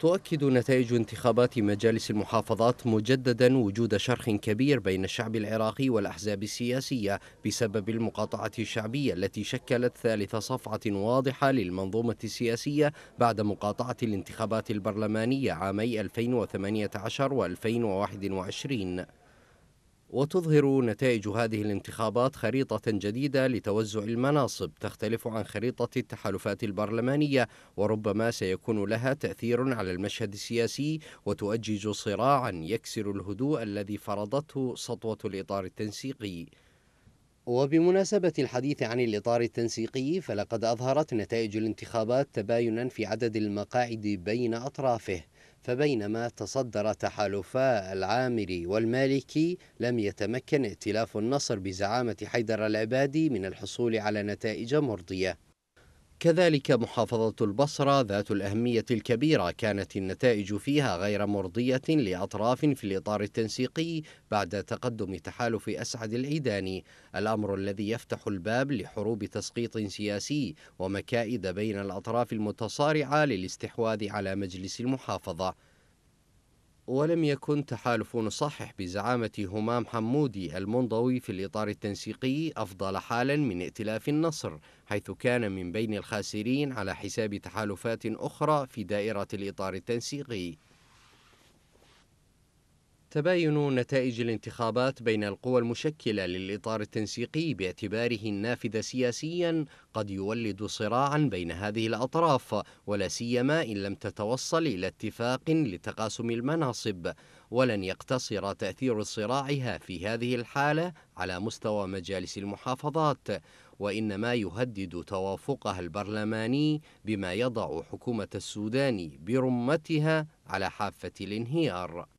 تؤكد نتائج انتخابات مجالس المحافظات مجددا وجود شرخ كبير بين الشعب العراقي والأحزاب السياسية بسبب المقاطعة الشعبية التي شكلت ثالث صفعة واضحة للمنظومة السياسية بعد مقاطعة الانتخابات البرلمانية عامي 2018 و 2021 وتظهر نتائج هذه الانتخابات خريطة جديدة لتوزع المناصب تختلف عن خريطة التحالفات البرلمانية وربما سيكون لها تأثير على المشهد السياسي وتؤجج صراعا يكسر الهدوء الذي فرضته سطوة الإطار التنسيقي وبمناسبة الحديث عن الإطار التنسيقي فلقد أظهرت نتائج الانتخابات تباينا في عدد المقاعد بين أطرافه فبينما تصدر تحالفا العامري والمالكي لم يتمكن ائتلاف النصر بزعامة حيدر العبادي من الحصول على نتائج مرضية كذلك محافظة البصرة ذات الأهمية الكبيرة كانت النتائج فيها غير مرضية لأطراف في الإطار التنسيقي بعد تقدم تحالف أسعد العيداني الأمر الذي يفتح الباب لحروب تسقيط سياسي ومكائد بين الأطراف المتصارعة للاستحواذ على مجلس المحافظة ولم يكن تحالف صحح بزعامة همام حمودي المنضوي في الإطار التنسيقي أفضل حالا من ائتلاف النصر حيث كان من بين الخاسرين على حساب تحالفات أخرى في دائرة الإطار التنسيقي تباين نتائج الانتخابات بين القوى المشكله للاطار التنسيقي باعتباره النافذه سياسيا قد يولد صراعا بين هذه الاطراف ولا سيما ان لم تتوصل الى اتفاق لتقاسم المناصب ولن يقتصر تاثير صراعها في هذه الحاله على مستوى مجالس المحافظات وانما يهدد توافقها البرلماني بما يضع حكومه السودان برمتها على حافه الانهيار